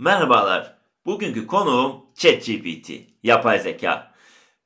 Merhabalar. Bugünkü konuğum ChatGPT, yapay zeka.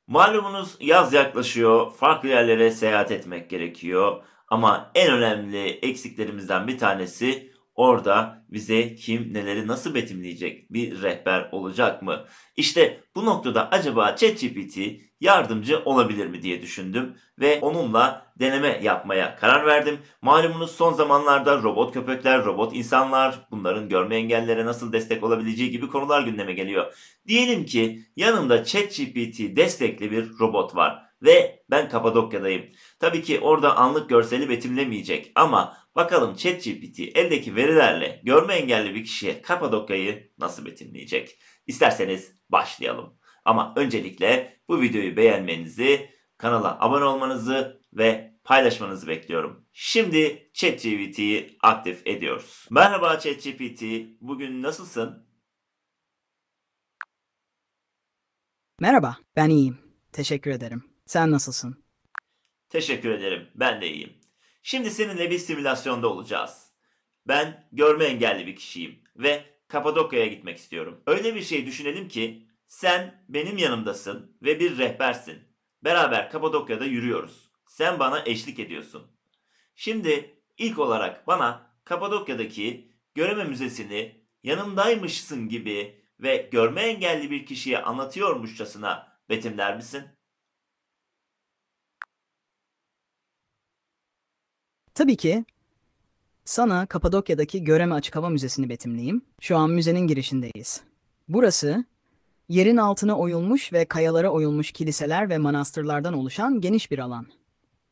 Malumunuz yaz yaklaşıyor, farklı yerlere seyahat etmek gerekiyor ama en önemli eksiklerimizden bir tanesi Orada bize kim neleri nasıl betimleyecek? Bir rehber olacak mı? İşte bu noktada acaba ChatGPT yardımcı olabilir mi diye düşündüm ve onunla deneme yapmaya karar verdim. Malumunuz son zamanlarda robot köpekler, robot insanlar, bunların görme engellere nasıl destek olabileceği gibi konular gündeme geliyor. Diyelim ki yanımda ChatGPT destekli bir robot var ve ben Kapadokya'dayım. Tabii ki orada anlık görseli betimlemeyecek ama bakalım ChatGPT eldeki verilerle görme engelli bir kişiye Kapadokya'yı nasıl betimleyecek? İsterseniz başlayalım. Ama öncelikle bu videoyu beğenmenizi, kanala abone olmanızı ve paylaşmanızı bekliyorum. Şimdi ChatGPT'yi aktif ediyoruz. Merhaba ChatGPT, bugün nasılsın? Merhaba, ben iyiyim. Teşekkür ederim. Sen nasılsın? Teşekkür ederim. Ben de iyiyim. Şimdi seninle bir simülasyonda olacağız. Ben görme engelli bir kişiyim ve Kapadokya'ya gitmek istiyorum. Öyle bir şey düşünelim ki sen benim yanımdasın ve bir rehbersin. Beraber Kapadokya'da yürüyoruz. Sen bana eşlik ediyorsun. Şimdi ilk olarak bana Kapadokya'daki Göreme Müzesi'ni yanımdaymışsın gibi ve görme engelli bir kişiye anlatıyormuşçasına betimler misin? Tabii ki sana Kapadokya'daki Göreme Açık Hava Müzesi'ni betimleyeyim. Şu an müzenin girişindeyiz. Burası yerin altına oyulmuş ve kayalara oyulmuş kiliseler ve manastırlardan oluşan geniş bir alan.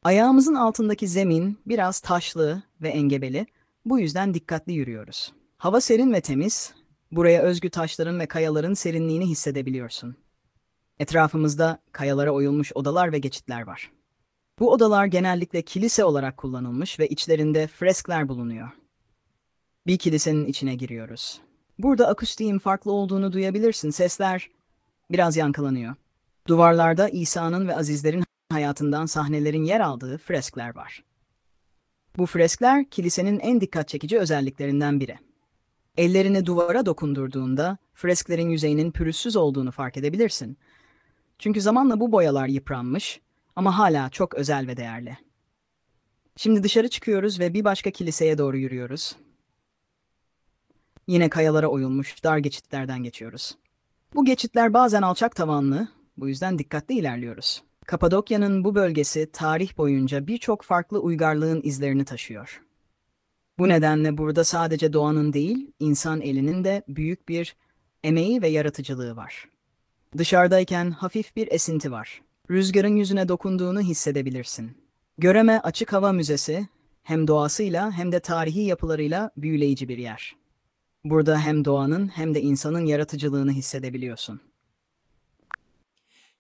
Ayağımızın altındaki zemin biraz taşlı ve engebeli. Bu yüzden dikkatli yürüyoruz. Hava serin ve temiz. Buraya özgü taşların ve kayaların serinliğini hissedebiliyorsun. Etrafımızda kayalara oyulmuş odalar ve geçitler var. Bu odalar genellikle kilise olarak kullanılmış ve içlerinde freskler bulunuyor. Bir kilisenin içine giriyoruz. Burada akustiğin farklı olduğunu duyabilirsin. Sesler biraz yankılanıyor. Duvarlarda İsa'nın ve Azizlerin hayatından sahnelerin yer aldığı freskler var. Bu freskler kilisenin en dikkat çekici özelliklerinden biri. Ellerini duvara dokundurduğunda fresklerin yüzeyinin pürüzsüz olduğunu fark edebilirsin. Çünkü zamanla bu boyalar yıpranmış ama hala çok özel ve değerli. Şimdi dışarı çıkıyoruz ve bir başka kiliseye doğru yürüyoruz. Yine kayalara oyulmuş dar geçitlerden geçiyoruz. Bu geçitler bazen alçak tavanlı, bu yüzden dikkatli ilerliyoruz. Kapadokya'nın bu bölgesi tarih boyunca birçok farklı uygarlığın izlerini taşıyor. Bu nedenle burada sadece doğanın değil, insan elinin de büyük bir emeği ve yaratıcılığı var. Dışarıdayken hafif bir esinti var rüzgarın yüzüne dokunduğunu hissedebilirsin. Göreme Açık Hava Müzesi hem doğasıyla hem de tarihi yapılarıyla büyüleyici bir yer. Burada hem doğanın hem de insanın yaratıcılığını hissedebiliyorsun.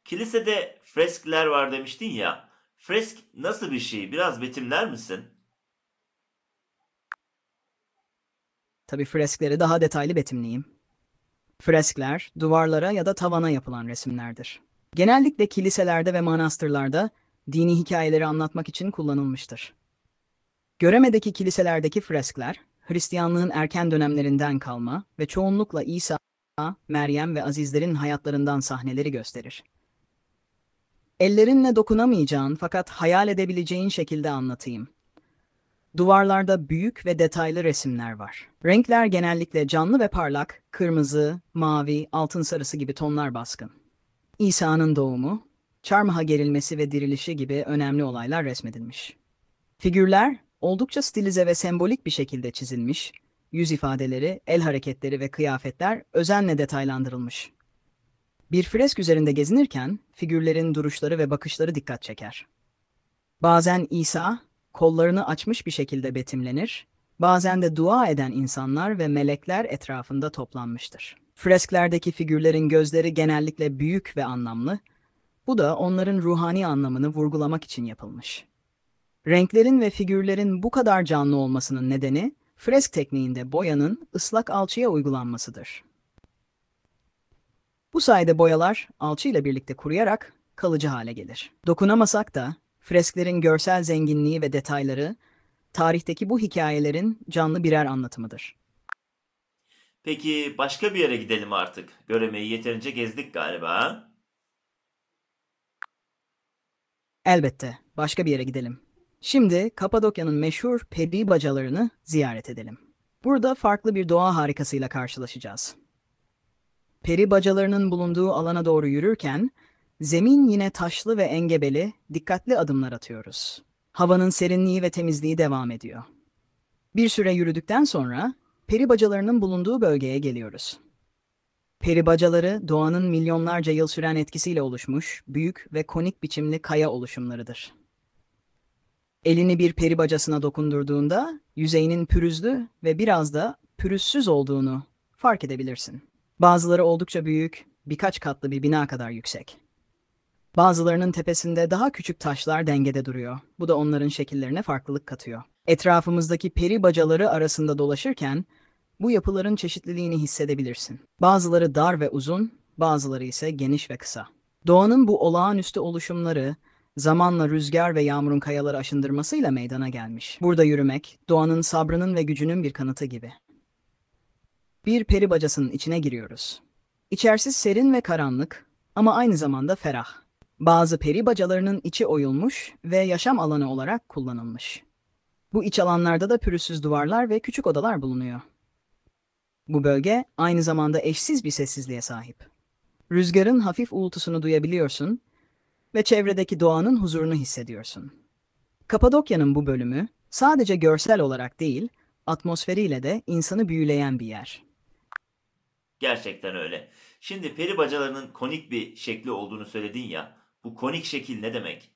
Kilisede freskler var demiştin ya. Fresk nasıl bir şey? Biraz betimler misin? Tabi freskleri daha detaylı betimleyeyim. Freskler duvarlara ya da tavana yapılan resimlerdir. Genellikle kiliselerde ve manastırlarda dini hikayeleri anlatmak için kullanılmıştır. Göreme'deki kiliselerdeki freskler, Hristiyanlığın erken dönemlerinden kalma ve çoğunlukla İsa, Meryem ve Azizlerin hayatlarından sahneleri gösterir. Ellerinle dokunamayacağın fakat hayal edebileceğin şekilde anlatayım. Duvarlarda büyük ve detaylı resimler var. Renkler genellikle canlı ve parlak, kırmızı, mavi, altın sarısı gibi tonlar baskın. İsa'nın doğumu, Çarmıha gerilmesi ve dirilişi gibi önemli olaylar resmedilmiş. Figürler oldukça stilize ve sembolik bir şekilde çizilmiş, yüz ifadeleri, el hareketleri ve kıyafetler özenle detaylandırılmış. Bir fresk üzerinde gezinirken figürlerin duruşları ve bakışları dikkat çeker. Bazen İsa kollarını açmış bir şekilde betimlenir, bazen de dua eden insanlar ve melekler etrafında toplanmıştır. Fresklerdeki figürlerin gözleri genellikle büyük ve anlamlı. Bu da onların ruhani anlamını vurgulamak için yapılmış. Renklerin ve figürlerin bu kadar canlı olmasının nedeni fresk tekniğinde boyanın ıslak alçıya uygulanmasıdır. Bu sayede boyalar alçıyla birlikte kuruyarak kalıcı hale gelir. Dokunamasak da fresklerin görsel zenginliği ve detayları tarihteki bu hikayelerin canlı birer anlatımıdır. Peki başka bir yere gidelim artık. Göremeyi yeterince gezdik galiba. Elbette. Başka bir yere gidelim. Şimdi Kapadokya'nın meşhur peri bacalarını ziyaret edelim. Burada farklı bir doğa harikasıyla karşılaşacağız. Peri bacalarının bulunduğu alana doğru yürürken zemin yine taşlı ve engebeli, dikkatli adımlar atıyoruz. Havanın serinliği ve temizliği devam ediyor. Bir süre yürüdükten sonra peri bacalarının bulunduğu bölgeye geliyoruz. Peri bacaları doğanın milyonlarca yıl süren etkisiyle oluşmuş büyük ve konik biçimli kaya oluşumlarıdır. Elini bir peri bacasına dokundurduğunda yüzeyinin pürüzlü ve biraz da pürüzsüz olduğunu fark edebilirsin. Bazıları oldukça büyük, birkaç katlı bir bina kadar yüksek. Bazılarının tepesinde daha küçük taşlar dengede duruyor. Bu da onların şekillerine farklılık katıyor. Etrafımızdaki peri bacaları arasında dolaşırken bu yapıların çeşitliliğini hissedebilirsin. Bazıları dar ve uzun, bazıları ise geniş ve kısa. Doğanın bu olağanüstü oluşumları zamanla rüzgar ve yağmurun kayaları aşındırmasıyla meydana gelmiş. Burada yürümek, doğanın sabrının ve gücünün bir kanıtı gibi. Bir peri bacasının içine giriyoruz. İçerisi serin ve karanlık ama aynı zamanda ferah. Bazı peri bacalarının içi oyulmuş ve yaşam alanı olarak kullanılmış. Bu iç alanlarda da pürüzsüz duvarlar ve küçük odalar bulunuyor. Bu bölge aynı zamanda eşsiz bir sessizliğe sahip. Rüzgarın hafif uğultusunu duyabiliyorsun ve çevredeki doğanın huzurunu hissediyorsun. Kapadokya'nın bu bölümü sadece görsel olarak değil, atmosferiyle de insanı büyüleyen bir yer. Gerçekten öyle. Şimdi peri bacalarının konik bir şekli olduğunu söyledin ya. Bu konik şekil ne demek?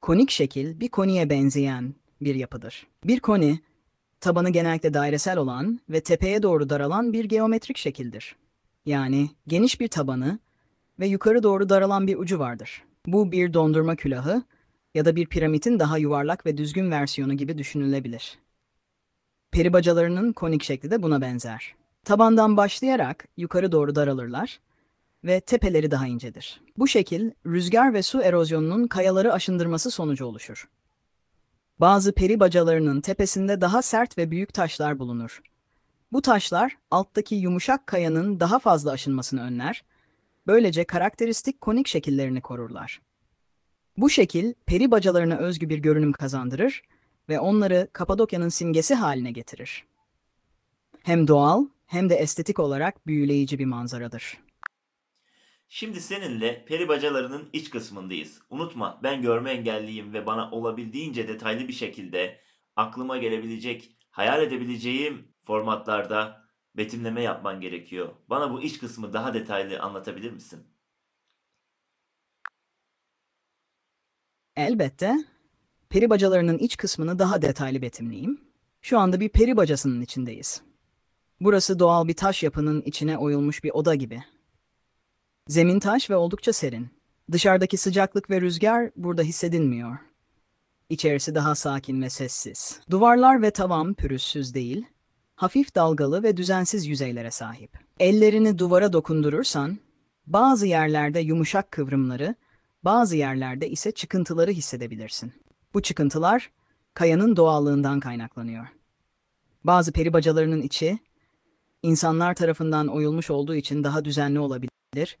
Konik şekil bir koniye benzeyen bir yapıdır. Bir koni Tabanı genellikle dairesel olan ve tepeye doğru daralan bir geometrik şekildir. Yani geniş bir tabanı ve yukarı doğru daralan bir ucu vardır. Bu bir dondurma külahı ya da bir piramidin daha yuvarlak ve düzgün versiyonu gibi düşünülebilir. Peri bacalarının konik şekli de buna benzer. Tabandan başlayarak yukarı doğru daralırlar ve tepeleri daha incedir. Bu şekil rüzgar ve su erozyonunun kayaları aşındırması sonucu oluşur. Bazı peri bacalarının tepesinde daha sert ve büyük taşlar bulunur. Bu taşlar alttaki yumuşak kayanın daha fazla aşınmasını önler, böylece karakteristik konik şekillerini korurlar. Bu şekil peri bacalarına özgü bir görünüm kazandırır ve onları Kapadokya'nın simgesi haline getirir. Hem doğal hem de estetik olarak büyüleyici bir manzaradır. Şimdi seninle peri bacalarının iç kısmındayız. Unutma ben görme engelliyim ve bana olabildiğince detaylı bir şekilde aklıma gelebilecek, hayal edebileceğim formatlarda betimleme yapman gerekiyor. Bana bu iç kısmı daha detaylı anlatabilir misin? Elbette. Peri bacalarının iç kısmını daha detaylı betimleyeyim. Şu anda bir peri bacasının içindeyiz. Burası doğal bir taş yapının içine oyulmuş bir oda gibi. Zemin taş ve oldukça serin. Dışarıdaki sıcaklık ve rüzgar burada hissedilmiyor. İçerisi daha sakin ve sessiz. Duvarlar ve tavan pürüzsüz değil, hafif dalgalı ve düzensiz yüzeylere sahip. Ellerini duvara dokundurursan, bazı yerlerde yumuşak kıvrımları, bazı yerlerde ise çıkıntıları hissedebilirsin. Bu çıkıntılar kayanın doğallığından kaynaklanıyor. Bazı peri bacalarının içi insanlar tarafından oyulmuş olduğu için daha düzenli olabilir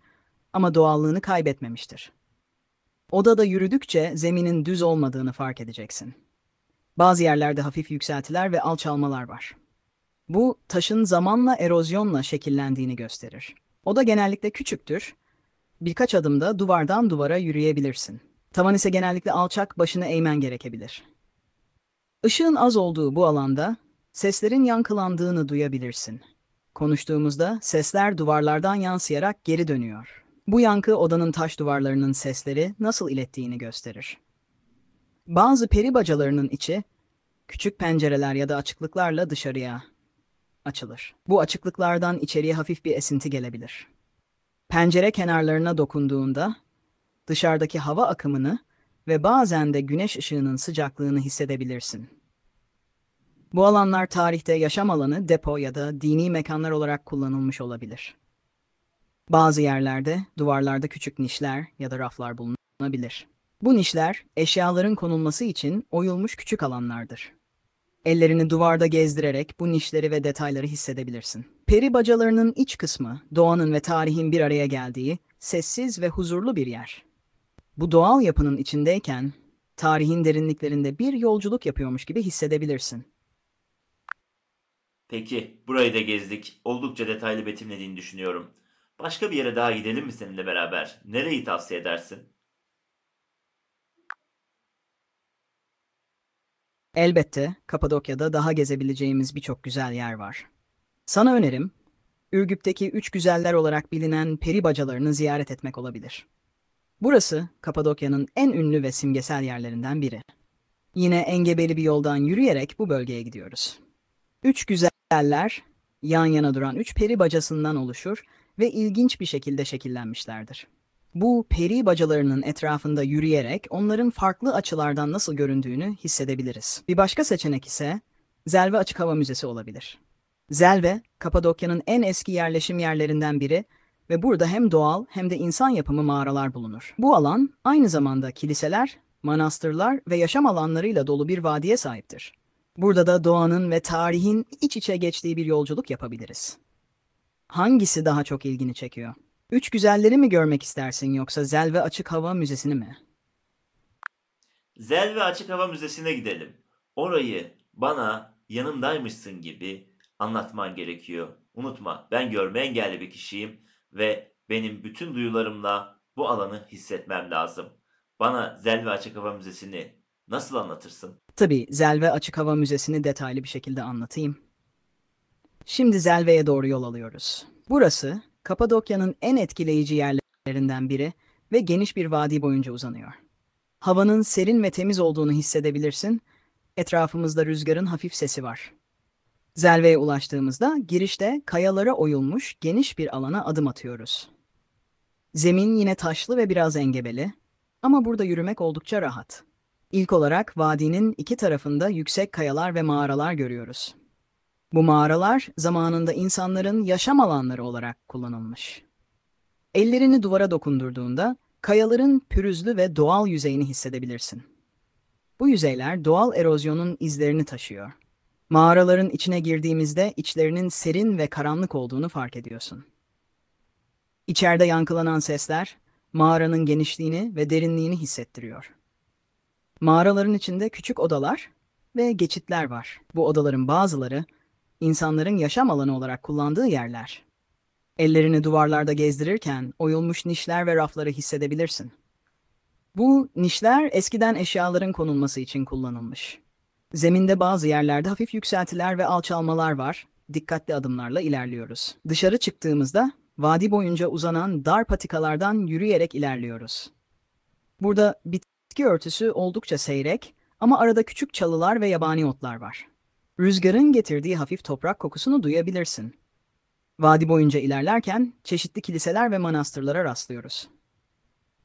ama doğallığını kaybetmemiştir. Odada yürüdükçe zeminin düz olmadığını fark edeceksin. Bazı yerlerde hafif yükseltiler ve alçalmalar var. Bu, taşın zamanla erozyonla şekillendiğini gösterir. Oda genellikle küçüktür. Birkaç adımda duvardan duvara yürüyebilirsin. Tavan ise genellikle alçak, başını eğmen gerekebilir. Işığın az olduğu bu alanda seslerin yankılandığını duyabilirsin. Konuştuğumuzda sesler duvarlardan yansıyarak geri dönüyor. Bu yankı odanın taş duvarlarının sesleri nasıl ilettiğini gösterir. Bazı peri bacalarının içi küçük pencereler ya da açıklıklarla dışarıya açılır. Bu açıklıklardan içeriye hafif bir esinti gelebilir. Pencere kenarlarına dokunduğunda dışarıdaki hava akımını ve bazen de güneş ışığının sıcaklığını hissedebilirsin. Bu alanlar tarihte yaşam alanı, depo ya da dini mekanlar olarak kullanılmış olabilir. Bazı yerlerde duvarlarda küçük nişler ya da raflar bulunabilir. Bu nişler eşyaların konulması için oyulmuş küçük alanlardır. Ellerini duvarda gezdirerek bu nişleri ve detayları hissedebilirsin. Peri bacalarının iç kısmı doğanın ve tarihin bir araya geldiği sessiz ve huzurlu bir yer. Bu doğal yapının içindeyken tarihin derinliklerinde bir yolculuk yapıyormuş gibi hissedebilirsin. Peki, burayı da gezdik. Oldukça detaylı betimlediğini düşünüyorum. Başka bir yere daha gidelim mi seninle beraber? Nereyi tavsiye edersin? Elbette Kapadokya'da daha gezebileceğimiz birçok güzel yer var. Sana önerim, Ürgüp'teki üç güzeller olarak bilinen peri bacalarını ziyaret etmek olabilir. Burası Kapadokya'nın en ünlü ve simgesel yerlerinden biri. Yine engebeli bir yoldan yürüyerek bu bölgeye gidiyoruz. Üç güzeller yan yana duran üç peri bacasından oluşur ve ilginç bir şekilde şekillenmişlerdir. Bu peri bacalarının etrafında yürüyerek onların farklı açılardan nasıl göründüğünü hissedebiliriz. Bir başka seçenek ise Zelve Açık Hava Müzesi olabilir. Zelve, Kapadokya'nın en eski yerleşim yerlerinden biri ve burada hem doğal hem de insan yapımı mağaralar bulunur. Bu alan aynı zamanda kiliseler, manastırlar ve yaşam alanlarıyla dolu bir vadiye sahiptir. Burada da doğanın ve tarihin iç içe geçtiği bir yolculuk yapabiliriz. Hangisi daha çok ilgini çekiyor? Üç güzelleri mi görmek istersin yoksa Zel ve Açık Hava Müzesi'ni mi? Zel ve Açık Hava Müzesi'ne gidelim. Orayı bana yanımdaymışsın gibi anlatman gerekiyor. Unutma ben görme engelli bir kişiyim ve benim bütün duyularımla bu alanı hissetmem lazım. Bana Zel ve Açık Hava Müzesi'ni nasıl anlatırsın? Tabii Zel ve Açık Hava Müzesi'ni detaylı bir şekilde anlatayım. Şimdi Zelve'ye doğru yol alıyoruz. Burası Kapadokya'nın en etkileyici yerlerinden biri ve geniş bir vadi boyunca uzanıyor. Havanın serin ve temiz olduğunu hissedebilirsin. Etrafımızda rüzgarın hafif sesi var. Zelve'ye ulaştığımızda girişte kayalara oyulmuş geniş bir alana adım atıyoruz. Zemin yine taşlı ve biraz engebeli ama burada yürümek oldukça rahat. İlk olarak vadinin iki tarafında yüksek kayalar ve mağaralar görüyoruz. Bu mağaralar zamanında insanların yaşam alanları olarak kullanılmış. Ellerini duvara dokundurduğunda kayaların pürüzlü ve doğal yüzeyini hissedebilirsin. Bu yüzeyler doğal erozyonun izlerini taşıyor. Mağaraların içine girdiğimizde içlerinin serin ve karanlık olduğunu fark ediyorsun. İçeride yankılanan sesler mağaranın genişliğini ve derinliğini hissettiriyor. Mağaraların içinde küçük odalar ve geçitler var. Bu odaların bazıları insanların yaşam alanı olarak kullandığı yerler. Ellerini duvarlarda gezdirirken oyulmuş nişler ve rafları hissedebilirsin. Bu nişler eskiden eşyaların konulması için kullanılmış. Zeminde bazı yerlerde hafif yükseltiler ve alçalmalar var. Dikkatli adımlarla ilerliyoruz. Dışarı çıktığımızda vadi boyunca uzanan dar patikalardan yürüyerek ilerliyoruz. Burada bitki örtüsü oldukça seyrek ama arada küçük çalılar ve yabani otlar var. Rüzgarın getirdiği hafif toprak kokusunu duyabilirsin. Vadi boyunca ilerlerken çeşitli kiliseler ve manastırlara rastlıyoruz.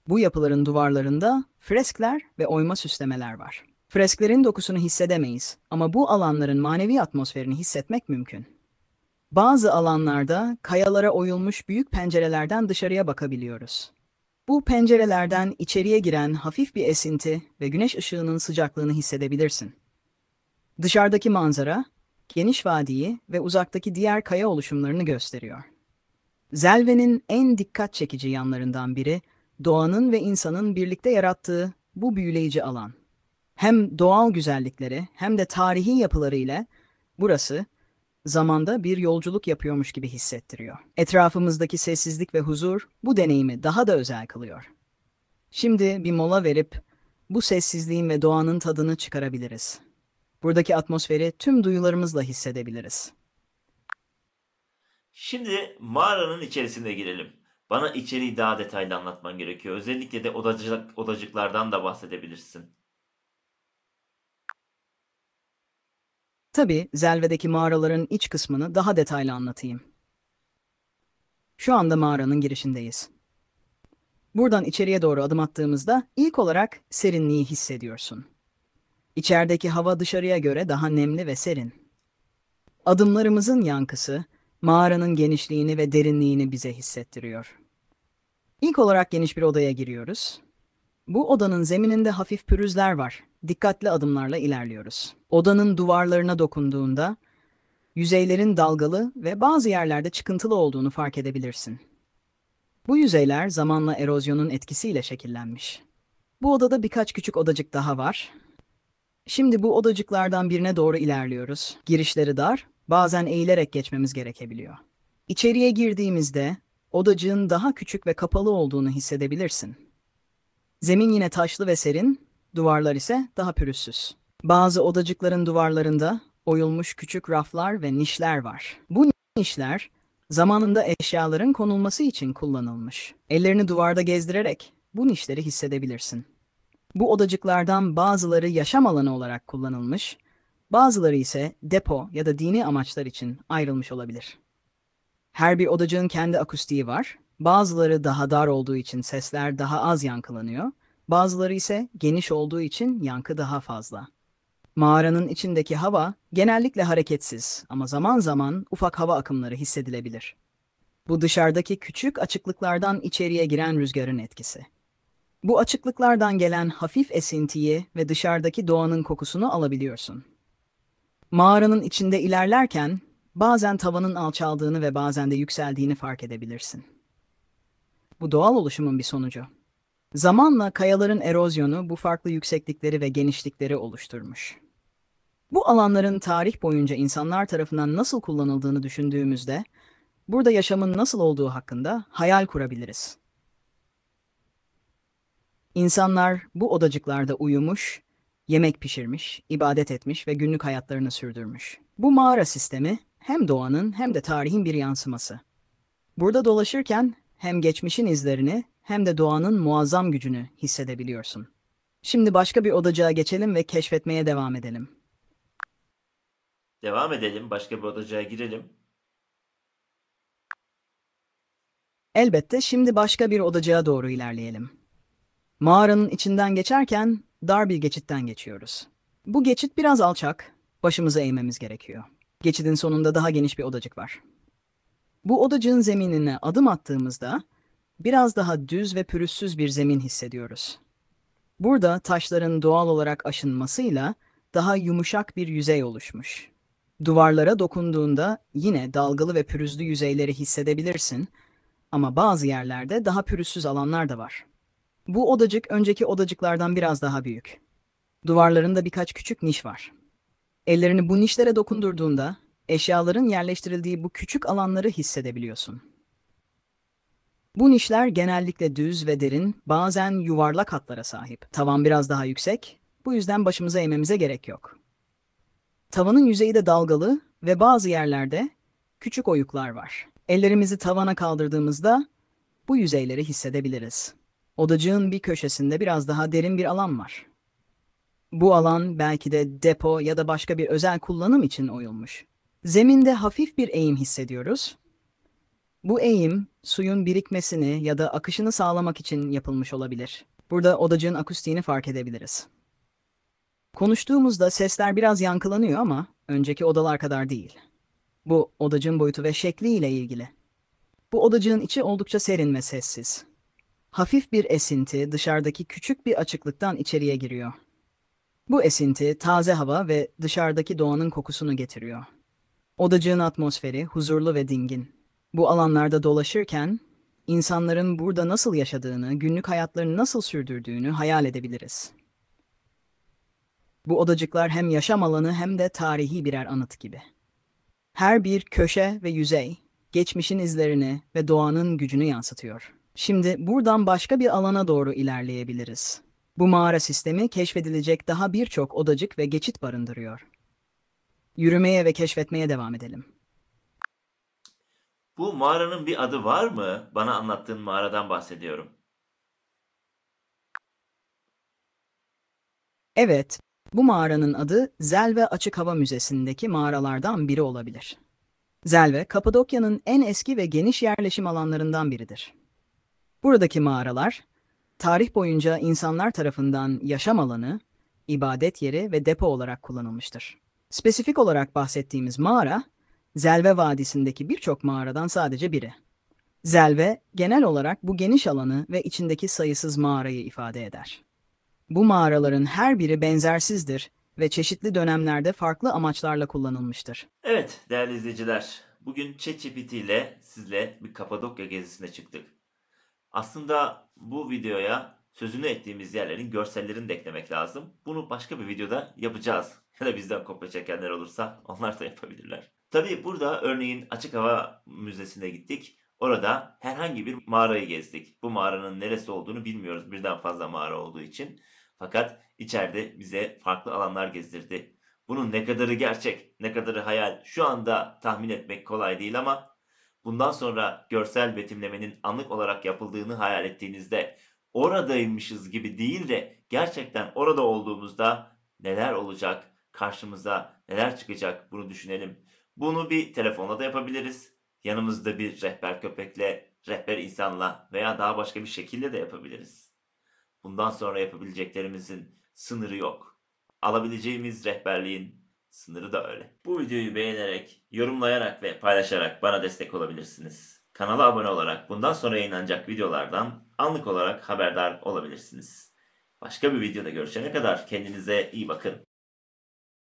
Bu yapıların duvarlarında freskler ve oyma süslemeler var. Fresklerin dokusunu hissedemeyiz ama bu alanların manevi atmosferini hissetmek mümkün. Bazı alanlarda kayalara oyulmuş büyük pencerelerden dışarıya bakabiliyoruz. Bu pencerelerden içeriye giren hafif bir esinti ve güneş ışığının sıcaklığını hissedebilirsin. Dışarıdaki manzara, geniş vadiyi ve uzaktaki diğer kaya oluşumlarını gösteriyor. Zelve'nin en dikkat çekici yanlarından biri, doğanın ve insanın birlikte yarattığı bu büyüleyici alan. Hem doğal güzellikleri hem de tarihi yapılarıyla burası zamanda bir yolculuk yapıyormuş gibi hissettiriyor. Etrafımızdaki sessizlik ve huzur bu deneyimi daha da özel kılıyor. Şimdi bir mola verip bu sessizliğin ve doğanın tadını çıkarabiliriz. Buradaki atmosferi tüm duyularımızla hissedebiliriz. Şimdi mağaranın içerisine girelim. Bana içeriği daha detaylı anlatman gerekiyor. Özellikle de odacık, odacıklardan da bahsedebilirsin. Tabii Zelve'deki mağaraların iç kısmını daha detaylı anlatayım. Şu anda mağaranın girişindeyiz. Buradan içeriye doğru adım attığımızda ilk olarak serinliği hissediyorsun. İçerideki hava dışarıya göre daha nemli ve serin. Adımlarımızın yankısı, mağaranın genişliğini ve derinliğini bize hissettiriyor. İlk olarak geniş bir odaya giriyoruz. Bu odanın zemininde hafif pürüzler var. Dikkatli adımlarla ilerliyoruz. Odanın duvarlarına dokunduğunda yüzeylerin dalgalı ve bazı yerlerde çıkıntılı olduğunu fark edebilirsin. Bu yüzeyler zamanla erozyonun etkisiyle şekillenmiş. Bu odada birkaç küçük odacık daha var Şimdi bu odacıklardan birine doğru ilerliyoruz. Girişleri dar, bazen eğilerek geçmemiz gerekebiliyor. İçeriye girdiğimizde odacığın daha küçük ve kapalı olduğunu hissedebilirsin. Zemin yine taşlı ve serin, duvarlar ise daha pürüzsüz. Bazı odacıkların duvarlarında oyulmuş küçük raflar ve nişler var. Bu nişler zamanında eşyaların konulması için kullanılmış. Ellerini duvarda gezdirerek bu nişleri hissedebilirsin. Bu odacıklardan bazıları yaşam alanı olarak kullanılmış, bazıları ise depo ya da dini amaçlar için ayrılmış olabilir. Her bir odacığın kendi akustiği var, bazıları daha dar olduğu için sesler daha az yankılanıyor, bazıları ise geniş olduğu için yankı daha fazla. Mağaranın içindeki hava genellikle hareketsiz ama zaman zaman ufak hava akımları hissedilebilir. Bu dışarıdaki küçük açıklıklardan içeriye giren rüzgarın etkisi. Bu açıklıklardan gelen hafif esintiyi ve dışarıdaki doğanın kokusunu alabiliyorsun. Mağaranın içinde ilerlerken bazen tavanın alçaldığını ve bazen de yükseldiğini fark edebilirsin. Bu doğal oluşumun bir sonucu. Zamanla kayaların erozyonu bu farklı yükseklikleri ve genişlikleri oluşturmuş. Bu alanların tarih boyunca insanlar tarafından nasıl kullanıldığını düşündüğümüzde, burada yaşamın nasıl olduğu hakkında hayal kurabiliriz. İnsanlar bu odacıklarda uyumuş, yemek pişirmiş, ibadet etmiş ve günlük hayatlarını sürdürmüş. Bu mağara sistemi hem doğanın hem de tarihin bir yansıması. Burada dolaşırken hem geçmişin izlerini hem de doğanın muazzam gücünü hissedebiliyorsun. Şimdi başka bir odacığa geçelim ve keşfetmeye devam edelim. Devam edelim. Başka bir odacığa girelim. Elbette şimdi başka bir odacığa doğru ilerleyelim. Mağaranın içinden geçerken dar bir geçitten geçiyoruz. Bu geçit biraz alçak, başımıza eğmemiz gerekiyor. Geçidin sonunda daha geniş bir odacık var. Bu odacığın zeminine adım attığımızda biraz daha düz ve pürüzsüz bir zemin hissediyoruz. Burada taşların doğal olarak aşınmasıyla daha yumuşak bir yüzey oluşmuş. Duvarlara dokunduğunda yine dalgalı ve pürüzlü yüzeyleri hissedebilirsin ama bazı yerlerde daha pürüzsüz alanlar da var. Bu odacık önceki odacıklardan biraz daha büyük. Duvarlarında birkaç küçük niş var. Ellerini bu nişlere dokundurduğunda eşyaların yerleştirildiği bu küçük alanları hissedebiliyorsun. Bu nişler genellikle düz ve derin, bazen yuvarlak hatlara sahip. Tavan biraz daha yüksek, bu yüzden başımıza eğmemize gerek yok. Tavanın yüzeyi de dalgalı ve bazı yerlerde küçük oyuklar var. Ellerimizi tavana kaldırdığımızda bu yüzeyleri hissedebiliriz. Odacığın bir köşesinde biraz daha derin bir alan var. Bu alan belki de depo ya da başka bir özel kullanım için oyulmuş. Zeminde hafif bir eğim hissediyoruz. Bu eğim suyun birikmesini ya da akışını sağlamak için yapılmış olabilir. Burada odacığın akustiğini fark edebiliriz. Konuştuğumuzda sesler biraz yankılanıyor ama önceki odalar kadar değil. Bu odacığın boyutu ve şekliyle ilgili. Bu odacığın içi oldukça serin ve sessiz. Hafif bir esinti dışarıdaki küçük bir açıklıktan içeriye giriyor. Bu esinti taze hava ve dışarıdaki doğanın kokusunu getiriyor. Odacığın atmosferi huzurlu ve dingin. Bu alanlarda dolaşırken insanların burada nasıl yaşadığını, günlük hayatlarını nasıl sürdürdüğünü hayal edebiliriz. Bu odacıklar hem yaşam alanı hem de tarihi birer anıt gibi. Her bir köşe ve yüzey geçmişin izlerini ve doğanın gücünü yansıtıyor. Şimdi buradan başka bir alana doğru ilerleyebiliriz. Bu mağara sistemi keşfedilecek daha birçok odacık ve geçit barındırıyor. Yürümeye ve keşfetmeye devam edelim. Bu mağaranın bir adı var mı? Bana anlattığın mağaradan bahsediyorum. Evet, bu mağaranın adı Zelve Açık Hava Müzesi'ndeki mağaralardan biri olabilir. Zelve, Kapadokya'nın en eski ve geniş yerleşim alanlarından biridir. Buradaki mağaralar, tarih boyunca insanlar tarafından yaşam alanı, ibadet yeri ve depo olarak kullanılmıştır. Spesifik olarak bahsettiğimiz mağara, Zelve Vadisi'ndeki birçok mağaradan sadece biri. Zelve, genel olarak bu geniş alanı ve içindeki sayısız mağarayı ifade eder. Bu mağaraların her biri benzersizdir ve çeşitli dönemlerde farklı amaçlarla kullanılmıştır. Evet değerli izleyiciler, bugün ChatGPT ile sizle bir Kapadokya gezisine çıktık. Aslında bu videoya sözünü ettiğimiz yerlerin görsellerini de eklemek lazım. Bunu başka bir videoda yapacağız. Ya da bizden kopya çekenler olursa onlar da yapabilirler. Tabii burada örneğin Açık Hava Müzesi'ne gittik. Orada herhangi bir mağarayı gezdik. Bu mağaranın neresi olduğunu bilmiyoruz birden fazla mağara olduğu için. Fakat içeride bize farklı alanlar gezdirdi. Bunun ne kadarı gerçek, ne kadarı hayal şu anda tahmin etmek kolay değil ama bundan sonra görsel betimlemenin anlık olarak yapıldığını hayal ettiğinizde oradaymışız gibi değil de gerçekten orada olduğumuzda neler olacak, karşımıza neler çıkacak bunu düşünelim. Bunu bir telefonla da yapabiliriz. Yanımızda bir rehber köpekle, rehber insanla veya daha başka bir şekilde de yapabiliriz. Bundan sonra yapabileceklerimizin sınırı yok. Alabileceğimiz rehberliğin Sınırı da öyle. Bu videoyu beğenerek, yorumlayarak ve paylaşarak bana destek olabilirsiniz. Kanala abone olarak bundan sonra yayınlanacak videolardan anlık olarak haberdar olabilirsiniz. Başka bir videoda görüşene kadar kendinize iyi bakın.